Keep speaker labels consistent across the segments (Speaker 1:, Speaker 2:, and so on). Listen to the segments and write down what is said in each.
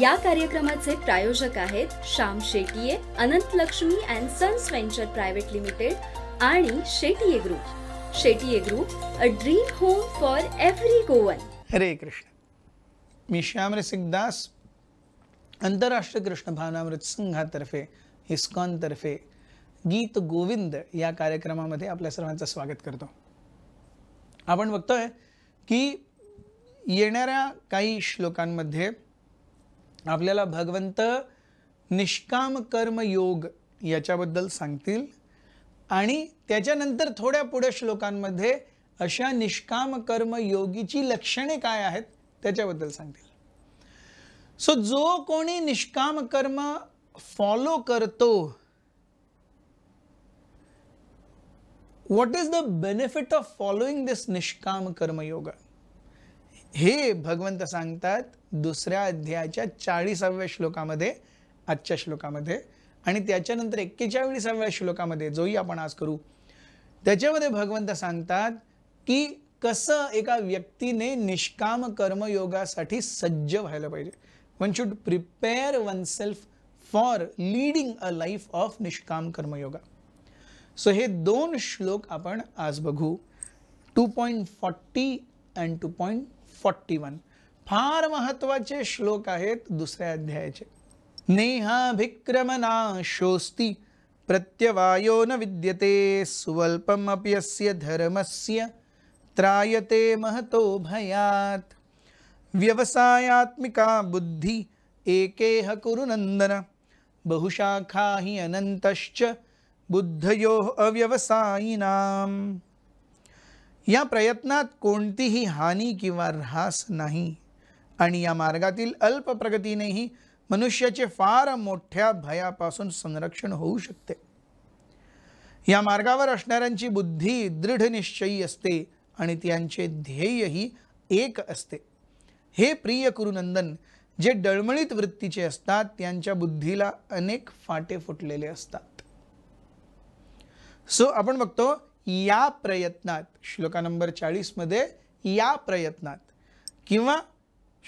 Speaker 1: या कार्यक्रमाचे प्रायोजक आहेत Shyam Shetye Anant Lakshmi and sons venture private limited आणि Shetye group Shetye group a dream home for every Goan Hare Krishna मी श्याम दास आंतरराष्ट्रीय कृष्ण भावनामृत संघातर्फे तर्फे गीत गोविंद या कार्यक्रमामध्ये आपल्या सर्वांचं स्वागत करतो आपण बघतोय की येणाऱ्या काही श्लोकांमध्ये आपल्याला भगवंत निष्काम कर्म योग याच्याबद्दल सांगतील आणि त्याच्यानंतर थोड्या पुढे श्लोकांमध्ये अशा निष्काम कर्म योगीची लक्षणे काय आहेत त्याच्याबद्दल सांगतील सो जो कोणी निष्काम कर्म फॉलो करतो what is the benefit of following this निष्काम कर्मयोग हे भगवंत सांगतात दुसऱ्या अध्यायाच्या चाळीसाव्या श्लोकामध्ये आजच्या श्लोकामध्ये आणि त्याच्यानंतर एक्केचाळीसाव्या श्लोकामध्ये जोही आपण आज करू त्याच्यामध्ये भगवंत सांगतात की कसं एका व्यक्तीने निष्काम कर्मयोगासाठी सज्ज व्हायला पाहिजे one should prepare one self for leading a life of निष्काम कर्मयोगा सो हे दोन श्लोक आपण आज बघू two point forty and two point forty one फार महत्वाचे श्लोक आहेत दुसऱ्या अध्यायाचे भिक्रमना शोस्ती प्रत्यवायो न विद्यते सुवल्पमप्यस्य धर्मस्य त्रायते महतो भयात व्यवसायात्मिका बुद्धी एकेह कुरुनंदन बहुशाखा हि अनंतश्च बुद्धयो अव्यवसायिनाम या प्रयत्नात कोणतीही हानी किंवा ऱ्हास नाही आणि या मार्गातील अल्प प्रगतीनेही मनुष्याचे फार मोठ्या भयापासून संरक्षण होऊ शकते या मार्गावर असणाऱ्यांची बुद्धी दृढ निश्चयी असते आणि त्यांचे ध्येयही एक असते हे प्रिय कुरुनंदन जे डळमळीत वृत्तीचे असतात त्यांच्या बुद्धीला अनेक फाटे फुटलेले असतात सो आपण बघतो या प्रयत्नात श्लोका नंबर चाळीसमध्ये या प्रयत्नात किंवा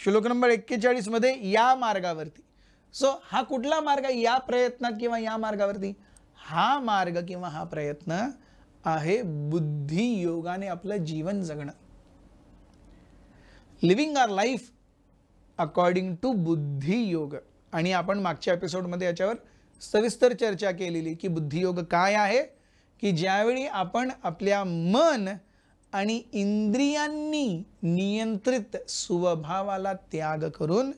Speaker 1: श्लोक नंबर मध्ये या मार्गावरती सो हा कुठला मार्ग या प्रयत्नात किंवा या मार्गावरती हा मार्ग किंवा हा प्रयत्न आहे बुद्धी योगाने आपलं जीवन जगणं living our life according to बुद्धी योग आणि आपण मागच्या एपिसोडमध्ये याच्यावर सविस्तर चर्चा केलेली की बुद्धियोग काय आहे की ज्यावेळी आपण आपल्या मन आणि इंद्रियांनी नियंत्रित स्वभावाला त्याग करून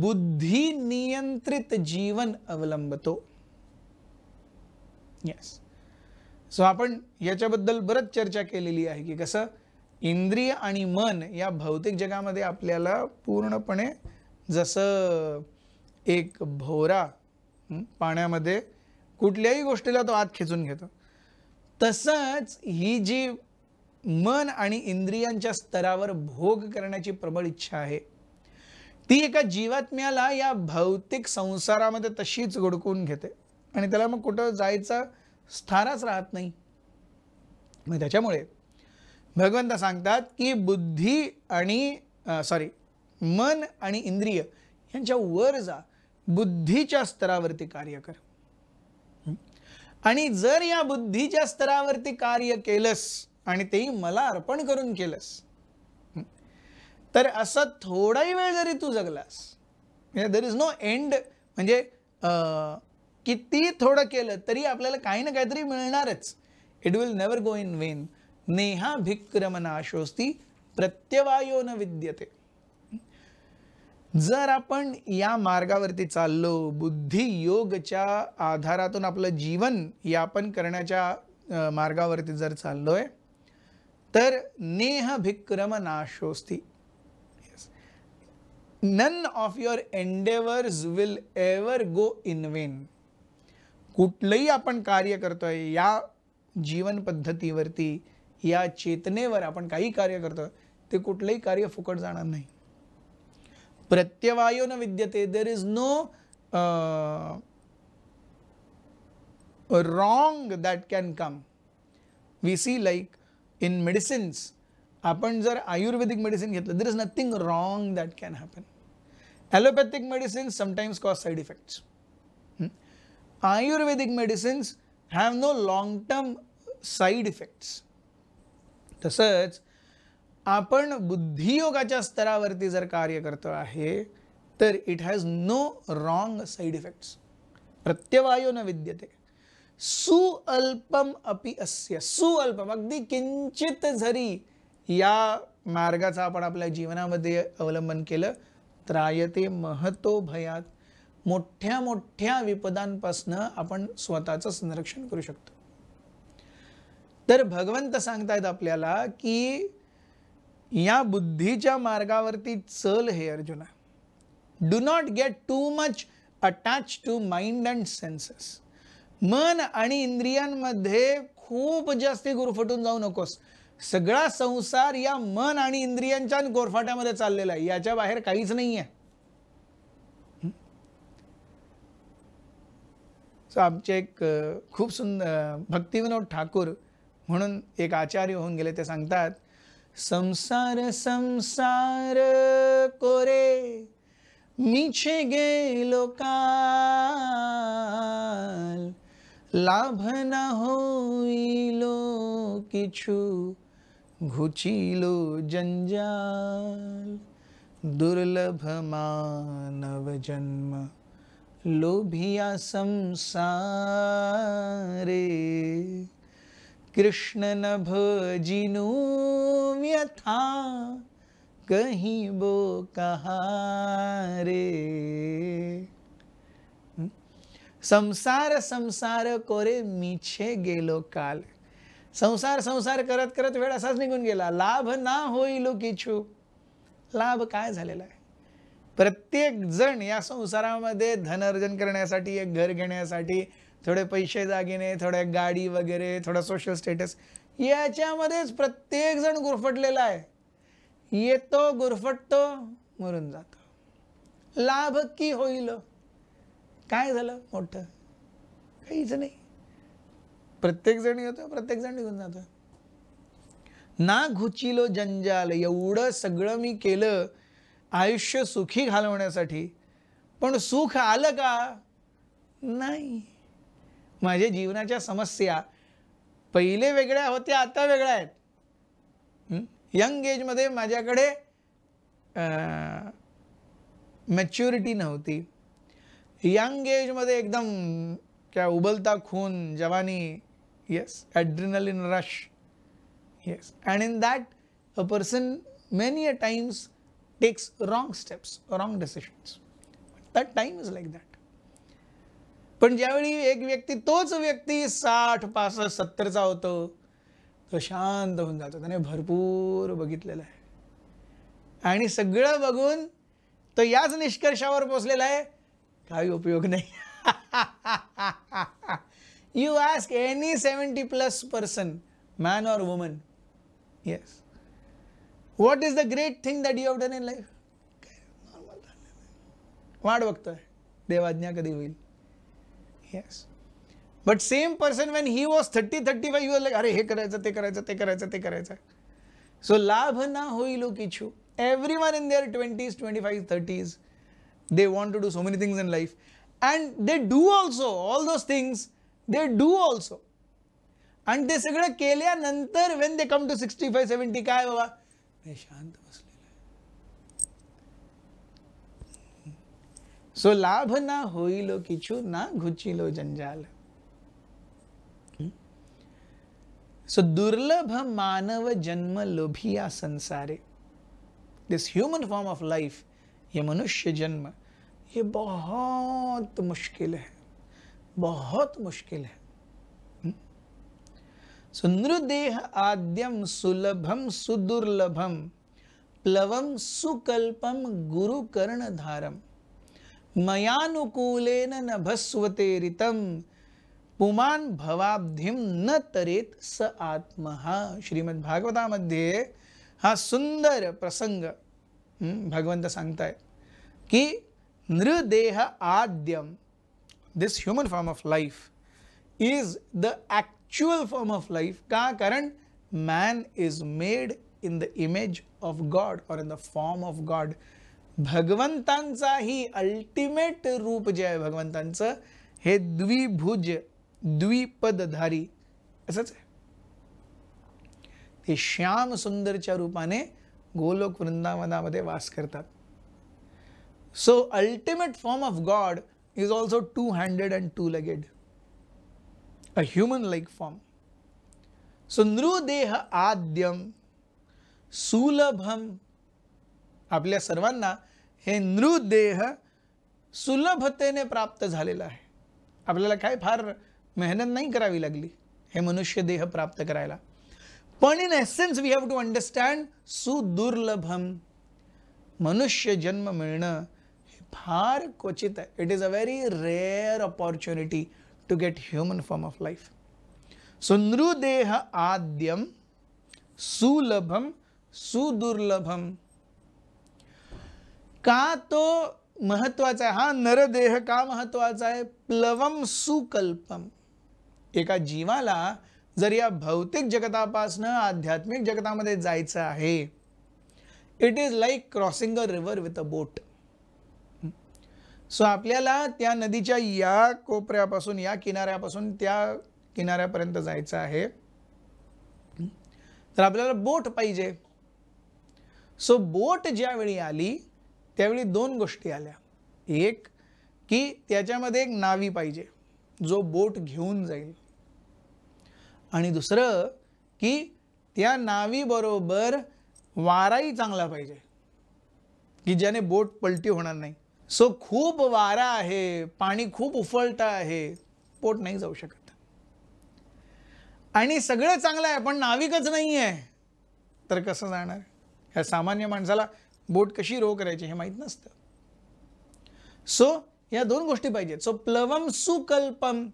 Speaker 1: बुद्धी नियंत्रित जीवन अवलंबतो येस सो आपण याच्याबद्दल बरंच चर्चा केलेली आहे की कसं इंद्रिय आणि मन या भौतिक जगामध्ये आपल्याला पूर्णपणे जसं एक भोवरा पाण्यामध्ये कुठल्याही गोष्टीला तो आत खेचून घेतो तसंच ही जी मन आणि इंद्रियांच्या स्तरावर भोग करण्याची प्रबळ इच्छा आहे ती एका जीवात्म्याला या भौतिक संसारामध्ये तशीच गुडकून घेते आणि त्याला मग कुठं जायचा स्थानच राहत नाही मग त्याच्यामुळे भगवंत सांगतात की बुद्धी आणि सॉरी मन आणि इंद्रिय यांच्या वर जा बुद्धीच्या स्तरावरती कार्य कर आणि जर या बुद्धीच्या स्तरावरती कार्य केलंस आणि तेही मला अर्पण करून केलंस तर असं थोडाही वेळ जरी तू जगलास दर इज नो एंड म्हणजे, म्हणजे किती थोडं केलं तरी आपल्याला काही ना काहीतरी मिळणारच it will never go in vain नेहा भिक्रमनाशोस्ती प्रत्यवायो न विद्यते जर आपण या मार्गावरती चाललो बुद्धी योगच्या आधारातून आपलं जीवन यापन करण्याच्या मार्गावरती जर चाललो आहे तर नेह भिक्रम नाशोस्ती none of your endeavours will ever go in vain कुठलंही आपण कार्य करतोय या जीवन पद्धतीवरती या चेतनेवर आपण काही कार्य करतो ते कुठलंही कार्य फुकट जाणार नाही pratyavayo na vidyate there is no uh, wrong that can come we see like in medicines upon jar ayurvedic medicine ghetla there is nothing wrong that can happen allopathic medicines sometimes cause side effects hmm? ayurvedic medicines have no long term side effects the search आपण बुद्धियोगाच्या स्तरावरती जर कार्य करतो आहे तर it has no wrong side effects प्रत्यवायो न विद्यते सुअल्पम अपि अस्य सुअल्पम अगदी किंचित जरी या मार्गाचा आपण आपल्या जीवनामध्ये अवलंबन केलं त्रायते महतो भयात मोठ्या मोठ्या विपदांपासनं आपण स्वतःचं संरक्षण करू शकतो तर भगवंत सांगतायत आपल्याला की या बुद्धीच्या मार्गावरती चल हे Arjuna do not get too much attach to mind and senses मन आणि इंद्रियांमध्ये खूप जास्ती गुरफटून जाऊ नकोस सगळा संसार या मन आणि इंद्रियांच्या गोरफाट्यामध्ये चाललेला आहे याच्या बाहेर काहीच नाही आहे सो आमचे एक खूप सुंदर भक्तिविनोद ठाकूर म्हणून एक आचार्य होऊन गेले ते सांगतात संसार संसार कोरे मिछे गेलो काल লাভ না হইল কিছু ঘুচিল জঞ্জাল দুর্লভ মানব জন্ম লোভিয়া সংসারে कृष्णन भजिनु व्यथा कहीं बो कहारे संसार संसार कोरे मीछे गेलो काल संसार संसार करत करत वेळ असाच निघून गेला लाभ ना होईल किचू लाभ काय झालेला आहे प्रत्येक जण या संसारामध्ये अर्जन करण्यासाठी एक घर घेण्यासाठी थोडे पैसे दागिने थोड्या गाडी वगैरे थोडा सोशल स्टेटस याच्यामध्येच प्रत्येकजण गुरफटलेला आहे येतो गुरफटतो मरून जातो लाभ की होईल काय झालं मोठं काहीच नाही प्रत्येकजण येतो प्रत्येकजण निघून जातो ना घुचिलो जंजाल एवढं सगळं मी केलं आयुष्य सुखी घालवण्यासाठी पण सुख आलं का नाही माझ्या जीवनाच्या समस्या पहिले वेगळ्या होत्या आता वेगळ्या आहेत यंग एजमध्ये माझ्याकडे मॅच्युरिटी नव्हती यंग एजमध्ये एकदम क्या उबलता खून जवानी yes adrenaline rush yes and in that a person many a times takes wrong steps wrong decisions that time is like that पण ज्यावेळी एक व्यक्ती तोच व्यक्ती साठ पासष्ट सत्तरचा होतो तो शांत होऊन जातो त्याने भरपूर बघितलेलं आहे आणि सगळं बघून तो याच निष्कर्षावर पोचलेला आहे काही उपयोग नाही you ask any seventy plus person man or woman yes what is the great thing that you have done in life वाट बघतोय देवाज्ञा कधी होईल Yes. But same person when he was 30, 35, he was like, Are, hey, karayacha, te karayacha, te karayacha, So, labh na hoi lo kichu. Everyone in their 20s, 25s, 30s, they want to do so many things in life. And they do also, all those things, they do also. And they say, Kelea nantar, when they come to 65, 70, kaya baba, Main shant सो लाभ ना होइलो किछु ना घुचिलो जंजाल हम्म? So दुर्लभ मानव जन्म लोभिया संसारे this human form of life ये मनुष्य जन्म ये बहुत मुश्किल है बहुत मुश्किल है हम्म? सुनृदेह आद्यम सुलभम सुदुर्लभम प्लवम सुकल्पम गुरु कर्ण धारम मयानुकूलेन न भस्वते रितम पुमान भवाब्धिम न तरेत स आत्म श्रीमद्भागवतामध्ये हा सुंदर प्रसंग भगवंत सांगताय की नृदेह आद्यम this human form of life is the actual form of life का कारण man is made in the image of God or in the form of God भगवंतांचाही अल्टिमेट रूप जे आहे भगवंतांचं हे द्विभुज द्विपदधारी असंच आहे ते श्याम सुंदरच्या रूपाने गोलोक वृंदावनामध्ये वास करतात so ultimate form of God is also two हँड्रेड and two legged a human like form so नृदेह आद्यम सुलभम आपल्या सर्वांना हे नृदेह सुलभतेने प्राप्त झालेलं आहे आपल्याला काय फार मेहनत नाही करावी लागली हे मनुष्य देह प्राप्त करायला पण in essence we have to understand सुदुर्लभम मनुष्य जन्म मिळणं हे फार क्वचित आहे it is a very rare opportunity to get human form of life so नृदेह आद्यम सुलभम सुदुर्लभम का तो महत्वाचा आहे हा नरदेह का महत्वाचा आहे प्लवम सुकल्पम एका जीवाला जर या भौतिक जगतापासनं आध्यात्मिक जगतामध्ये जायचं आहे it is like crossing a river with a boat so आपल्याला त्या नदीच्या या कोपऱ्यापासून या किनाऱ्यापासून त्या किनाऱ्यापर्यंत जायचं आहे तर आपल्याला बोट पाहिजे सो बोट ज्यावेळी आली त्यावेळी दोन गोष्टी आल्या एक की त्याच्यामध्ये एक नावी पाहिजे जो बोट घेऊन जाईल आणि दुसरं की त्या नावी बरोबर वाराही चांगला पाहिजे की ज्याने बोट पलटी होणार नाही सो खूप वारा आहे पाणी खूप उफळत आहे बोट नाही जाऊ शकत आणि सगळं चांगलं आहे पण नाविकच नाही आहे तर कसं जाणार ह्या सामान्य माणसाला बोट कशी रो करायची हे माहीत नसतं सो या दोन गोष्टी पाहिजेत सो प्लवम सुकल्पम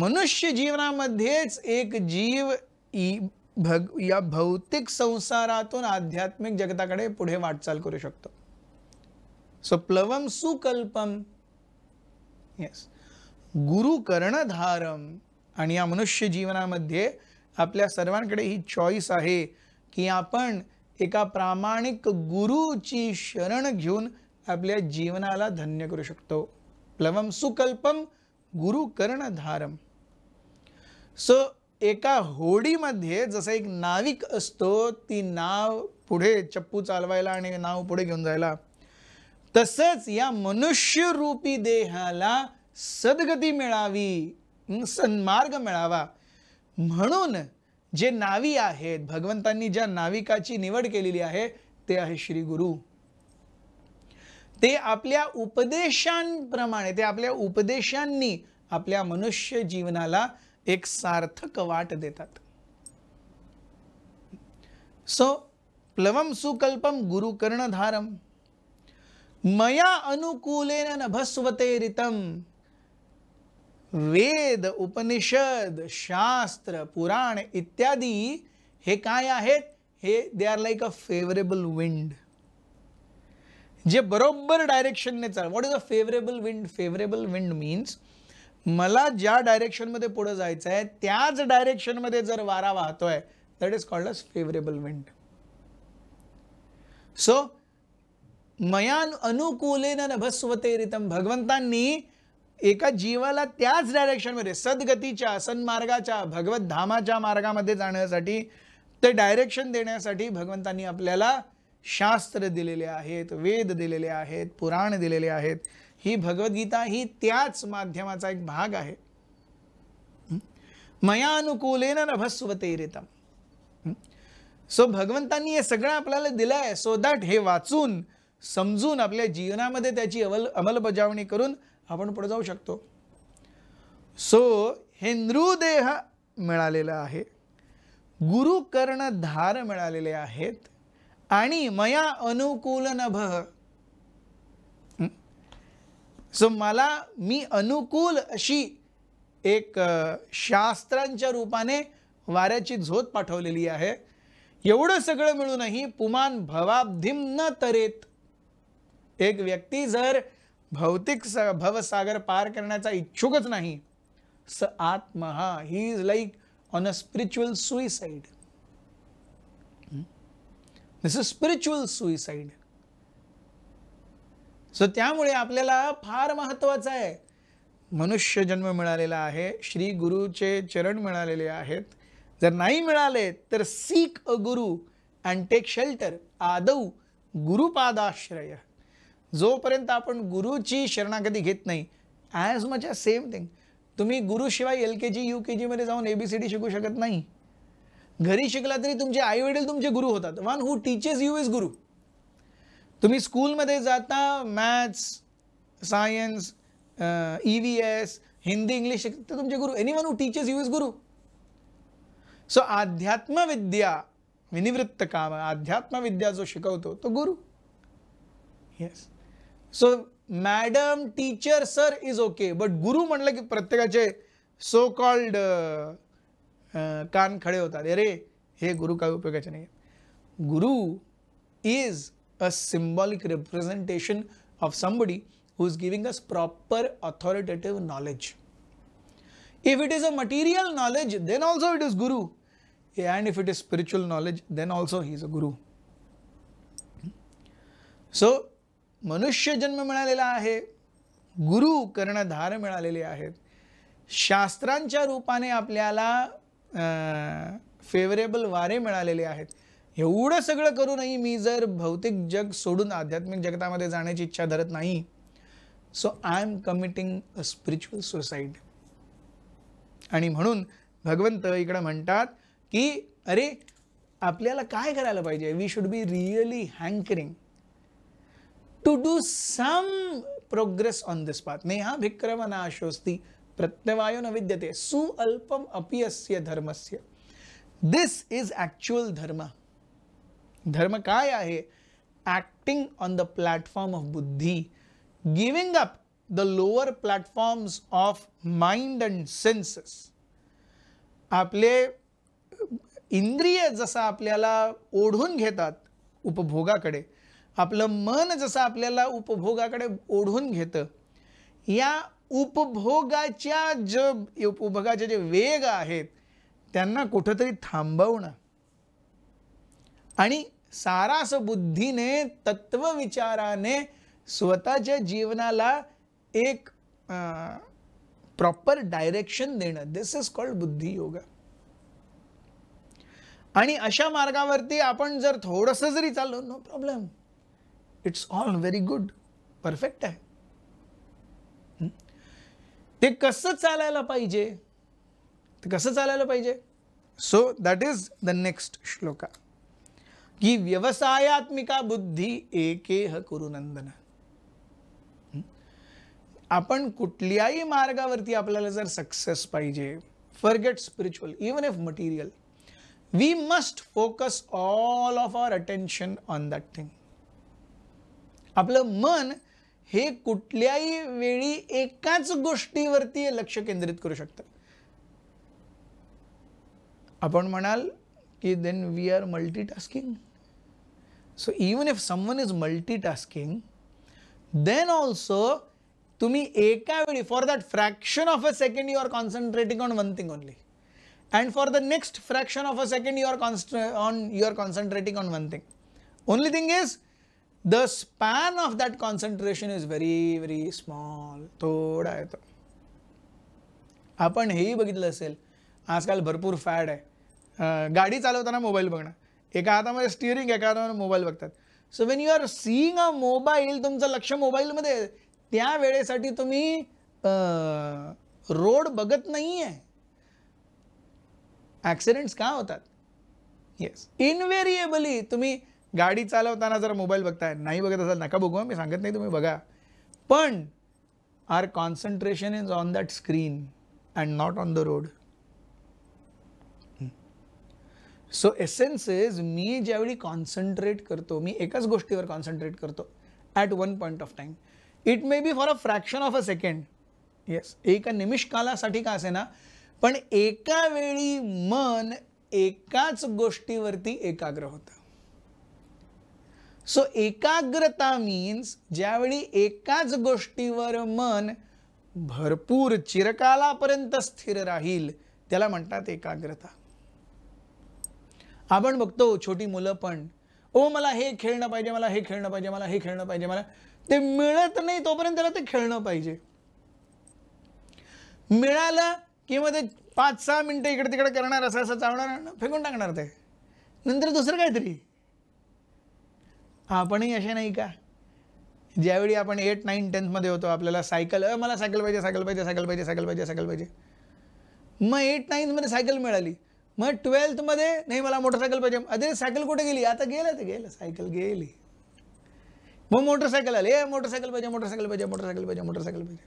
Speaker 1: मनुष्य जीवनामध्येच एक जीव भग या भौतिक संसारातून आध्यात्मिक जगताकडे पुढे वाटचाल करू शकतो सो प्लवम सुकल्पम येस गुरु कर्णधारम आणि या मनुष्य जीवनामध्ये आपल्या सर्वांकडे ही चॉईस आहे की आपण एका प्रामाणिक गुरुची शरण घेऊन आपल्या जीवनाला धन्य करू शकतो प्लवम सुकल्पम गुरु कर्णधारम सो एका होडीमध्ये जसं एक नाविक असतो ती नाव पुढे चप्पू चालवायला आणि नाव पुढे घेऊन जायला तसंच या मनुष्यरूपी देहाला सद्गती मिळावी सन्मार्ग मिळावा म्हणून जे नावी आहेत भगवंतांनी ज्या नाविकाची निवड केलेली आहे ते आहे श्री गुरु ते आपल्या उपदेशांप्रमाणे ते आपल्या उपदेशांनी आपल्या मनुष्य जीवनाला एक सार्थक वाट देतात सो प्लवम सुकल्पम गुरु कर्णधारम मया अनुकूलेन नभस्वते रितम वेद उपनिषद शास्त्र पुराण इत्यादी हे काय आहेत हे they are like a favourable wind जे बरोबर डायरेक्शनने चाल what is a favourable wind favourable wind means मला ज्या डायरेक्शनमध्ये पुढं जायचं आहे त्याच डायरेक्शनमध्ये जर वारा वाहतोय that is called as favourable wind so मयान अनुकूलेन नभस्वते रितम भगवंतांनी एका जीवाला त्याच डायरेक्शनमध्ये सद्गतीच्या सन्मार्गाच्या भगवत धामाच्या मार्गामध्ये जाण्यासाठी ते डायरेक्शन देण्यासाठी भगवंतांनी आपल्याला शास्त्र दिलेले आहेत वेद दिलेले आहेत पुराण दिलेले आहेत ही भगवद्गीता ही त्याच माध्यमाचा एक भाग आहे मया अनुकूलेन नभस्वते रितम सो भगवंतांनी हे सगळं आपल्याला दिलं आहे सो दॅट हे वाचून समजून आपल्या जीवनामध्ये त्याची अवल अंमलबजावणी करून आपण पुढे जाऊ शकतो सो हे नृदेह मिळालेला आहे गुरुकर्ण धार मिळालेले आहेत आणि मया अनुकूल नभ सो मला मी अनुकूल अशी एक शास्त्रांच्या रूपाने वाऱ्याची झोत पाठवलेली आहे एवढं सगळं मिळूनही पुमान भवाब्धिम न तरेत एक व्यक्ती जर भौतिक स भवसागर पार करण्याचा इच्छुकच नाही स आत्महा he is like on a spiritual suicide this is spiritual suicide so त्यामुळे आपल्याला फार महत्वाचं आहे मनुष्य जन्म मिळालेला आहे श्री गुरुचे चरण मिळालेले आहेत जर नाही मिळाले तर सीक अ गुरु अँड टेक शेल्टर आदौ गुरुपादाश्रय जोपर्यंत आपण गुरुची शरणागती घेत नाही as much a same thing तुम्ही गुरुशिवाय एल के जी यू के जीमध्ये जाऊन ए बी सी डी शिकू शकत नाही घरी शिकला तरी तुमचे आई वडील तुमचे गुरु होतात one who teaches you is guru तुम्ही स्कूलमध्ये जाता maths science E V S Hindi English शिकता तुमचे गुरु any one who teaches you is guru so अध्यात्मविद्या विनिवृत्त काम अध्यात्मविद्या जो शिकवतो तो गुरु yes yes. So madam teacher sir is okay but गुरु म्हणलं की प्रत्येकाचे सो कॉल्ड कान खडे होतात अरे हे गुरु काय उपयोगाचे नाही guru is a symbolic representation of somebody who is giving us proper authoritative knowledge if it is a material knowledge then also it is guru and if it is spiritual knowledge then also he is a guru so मनुष्य जन्म मिळालेला आहे गुरु कर्णधार मिळालेले आहेत शास्त्रांच्या रूपाने आपल्याला फेवरेबल वारे मिळालेले आहेत एवढं सगळं करूनही मी जर भौतिक जग सोडून आध्यात्मिक जगतामध्ये जाण्याची इच्छा धरत नाही so I am committing a spiritual suicide आणि म्हणून भगवंत इकडं म्हणतात की अरे आपल्याला काय करायला पाहिजे we should be really hankering to do some progress on the spot नेहा बिक्रम नाशस्ती प्रत्यवायो न विद्यते सुअल्पम सुअल्पी धर्मस्य दिस इज ॲक्च्युअल धर्म धर्म काय आहे acting on the platform of buddhi giving up the lower platforms of mind and senses आपले इंद्रिय जसं आपल्याला ओढून घेतात उपभोगाकडे आपलं मन जसं आपल्याला उपभोगाकडे ओढून घेतं या उपभोगाच्या ज उपभोगाचे जे वेग आहेत त्यांना कुठंतरी थांबवणं आणि सारास बुद्धीने तत्वविचाराने स्वतःच्या जीवनाला एक प्रॉपर डायरेक्शन देणं दिस इज कॉल्ड बुद्धी योगा आणि अशा मार्गावरती आपण जर थोडंसं जरी चाललो no problem it's all very good perfect आहे ते कसं चालायला पाहिजे ते कसं चालायला पाहिजे so that is the next shloka की व्यवसायात्मिका बुद्धी एकेह कुरुनंदन आपण कुठल्याही मार्गावरती आपल्याला जर सक्सेस पाहिजे forget spiritual even if material we must focus all of our attention on that thing आपलं मन हे कुठल्याही वेळी एकाच गोष्टीवरती लक्ष केंद्रित करू शकतं आपण म्हणाल की then we are multitasking so even if someone is multitasking then also तुम्ही एका वेळी for that fraction of a second you are concentrating on one thing only and for the next fraction of a second you are cons on you are concentrating on one thing only thing is the span of that concentration is very very small थोडा येतो आपण हेही बघितलं असेल आजकाल भरपूर fad आहे गाडी चालवताना मोबाईल बघणं एका हातामध्ये स्टिअरिंग एका हातामध्ये मोबाईल बघतात so when you are seeing a mobile तुमचं लक्ष मोबाईलमध्ये त्या वेळेसाठी तुम्ही रोड बघत नाही आहे ॲक्सिडेंट्स का होतात येस इनवेरिएबली तुम्ही गाडी चालवताना जर मोबाईल बघताय नाही बघत असाल नका बघू मी सांगत नाही तुम्ही बघा पण our concentration is on that screen and not on the road so essences मी ज्यावेळी कॉन्सन्ट्रेट करतो मी एकाच गोष्टीवर कॉन्सन्ट्रेट करतो at one point of time it may be for a fraction of a second yes एका निमिषकालासाठी का असे ना पण एका वेळी मन एकाच गोष्टीवरती एकाग्र होतं सो एकाग्रता मीन्स ज्यावेळी एकाच गोष्टीवर मन भरपूर चिरकालापर्यंत स्थिर राहील त्याला म्हणतात एकाग्रता आपण बघतो छोटी मुलं पण ओ मला हे खेळणं पाहिजे मला हे खेळणं पाहिजे मला हे खेळणं पाहिजे मला ते मिळत नाही तोपर्यंत त्याला ते खेळणं पाहिजे मिळालं किंवा ते पाच सहा मिनटं इकडे तिकडे करणार असं असं चावणार फेकून टाकणार ते नंतर दुसरं काहीतरी आपणही असे नाही का ज्यावेळी आपण एट नाईन टेन्थमध्ये होतो आपल्याला सायकल अ मला सायकल पाहिजे सायकल पाहिजे सायकल पाहिजे सायकल पाहिजे सायकल पाहिजे मग एट नाईन्थमध्ये सायकल मिळाली मग ट्वेल्थमध्ये नाही मला मोटरसायकल पाहिजे अरे सायकल कुठे गेली आता गेलं तर गेलं सायकल गेली मग मोटरसायकल आली ए मोटरसायकल पाहिजे मोटरसायकल पाहिजे मोटरसायकल पाहिजे मोटरसायकल पाहिजे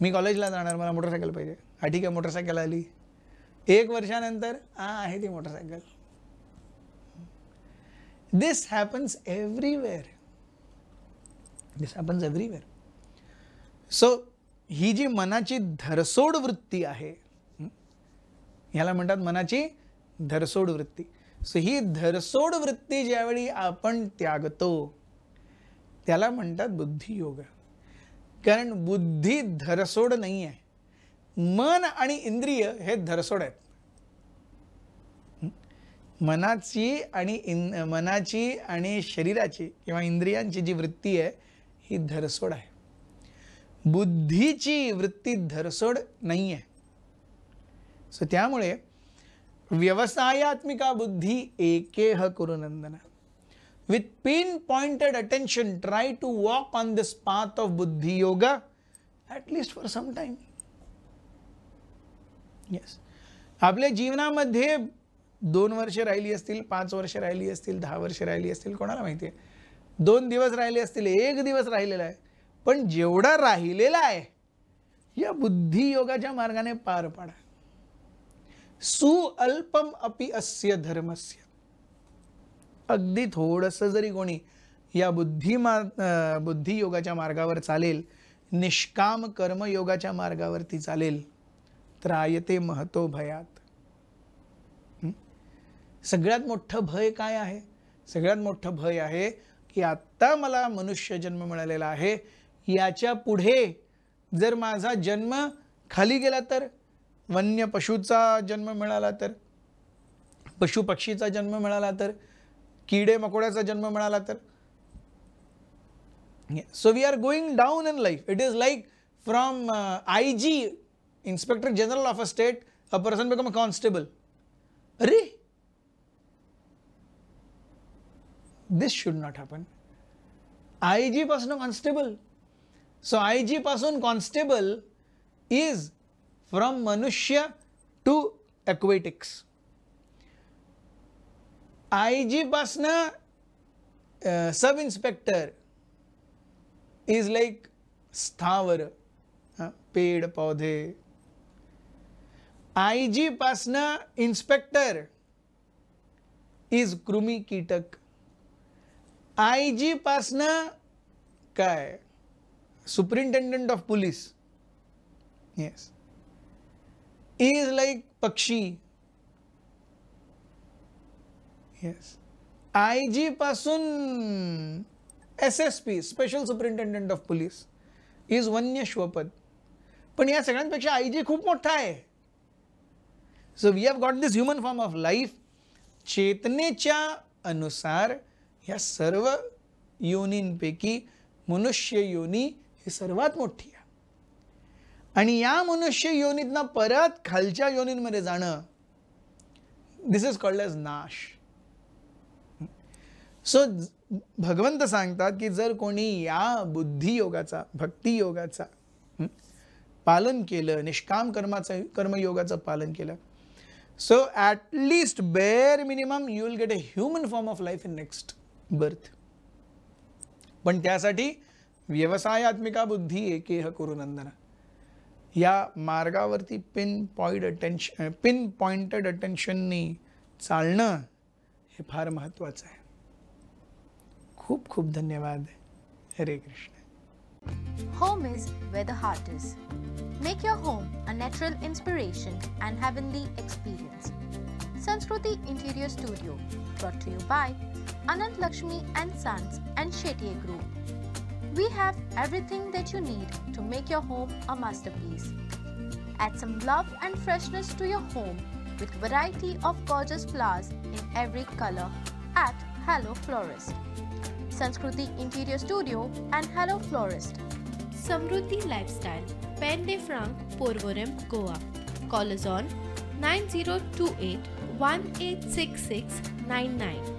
Speaker 1: मी कॉलेजला जाणार मला मोटरसायकल पाहिजे हा ठीक आहे मोटरसायकल आली एक वर्षानंतर आ आहे ती motorcycle This happens everywhere. This happens everywhere. So ही जी मनाची धरसोड वृत्ती आहे ह्याला म्हणतात मनाची धरसोड वृत्ती सो ही धरसोड वृत्ती ज्यावेळी आपण त्यागतो त्याला म्हणतात बुद्धियोग कारण बुद्धी धरसोड नाही आहे मन आणि इंद्रिय हे धरसोड आहेत मनाची आणि इन मनाची आणि शरीराची किंवा इंद्रियांची जी वृत्ती आहे ही धरसोड आहे बुद्धीची वृत्ती धरसोड नाही आहे सो त्यामुळे व्यवसायात्मिका बुद्धी एकेह कुरुनंदना with pinpointed attention try to walk on this path of buddhi yoga at least for some time yes आपल्या जीवनामध्ये दोन वर्षे राहिली असतील पाच वर्षे राहिली असतील दहा वर्षे राहिली असतील कोणाला माहिती आहे दोन दिवस राहिले असतील एक दिवस राहिलेला आहे पण जेवढा राहिलेला आहे या बुद्धियोगाच्या मार्गाने पार पाडा सुअल्पम अपि अस्य धर्मस्य अगदी थोडस जरी कोणी या बुद्धिमा बुद्धियोगाच्या मार्गावर चालेल निष्काम कर्मयोगाच्या मार्गावरती चालेल त्रायते महतो भयात सगळ्यात मोठं भय काय आहे सगळ्यात मोठं भय आहे की आत्ता मला मनुष्य जन्म मिळालेला आहे याच्या पुढे जर माझा जन्म खाली गेला तर वन्य पशूचा जन्म मिळाला तर पशुपक्षीचा जन्म मिळाला तर किडे मकोड्याचा जन्म मिळाला तर so we are going down in life it is like from I G inspector general of a state a person become a constable अरे this should not happen. IG person constable. So IG person constable is from Manushya to aquatics. IG Pasna uh, sub inspector is like sthavar, uh, paid paudhe. IG Pasna inspector is krumi kitak. I G पासनं काय superintendent of police yes is like पक्षी yes I G पासून S S P special superintendent of police is वन्य श्वपद पण या सगळ्यांपेक्षा I जी खूप मोठा आहे so we have got this human form of life चेतनेच्या अनुसार या सर्व योनींपैकी मनुष्य योनी ही सर्वात मोठी आहे आणि या मनुष्य योनीतनं परत खालच्या योनींमध्ये जाणं दिस इज कॉल्ड एज नाश सो भगवंत सांगतात की जर कोणी या बुद्धियोगाचा भक्तियोगाचा पालन केलं निष्काम कर्माचं कर्मयोगाचं पालन केलं so at least bare minimum you will get a human form of life in next birth पण त्यासाठी व्यवसायात्मिका बुद्धी एकेह ह कुरुनंदना या मार्गावरती pin point attention pin pointed अटेन्शननी चालणं हे फार महत्त्वाचं आहे खूप खूप धन्यवाद Hare Krishna home is where the heart is make your home a natural inspiration and the experience Sanskruti Interior Studio, brought to you by Anand Lakshmi and Sons and Shetty Group. We have everything that you need to make your home a masterpiece. Add some love and freshness to your home with variety of gorgeous flowers in every color at Hello Florist. Sanskruti Interior Studio and Hello Florist. Samruti Lifestyle, Pen de Franc, Porvorim, Goa. Call us on 9028 186699.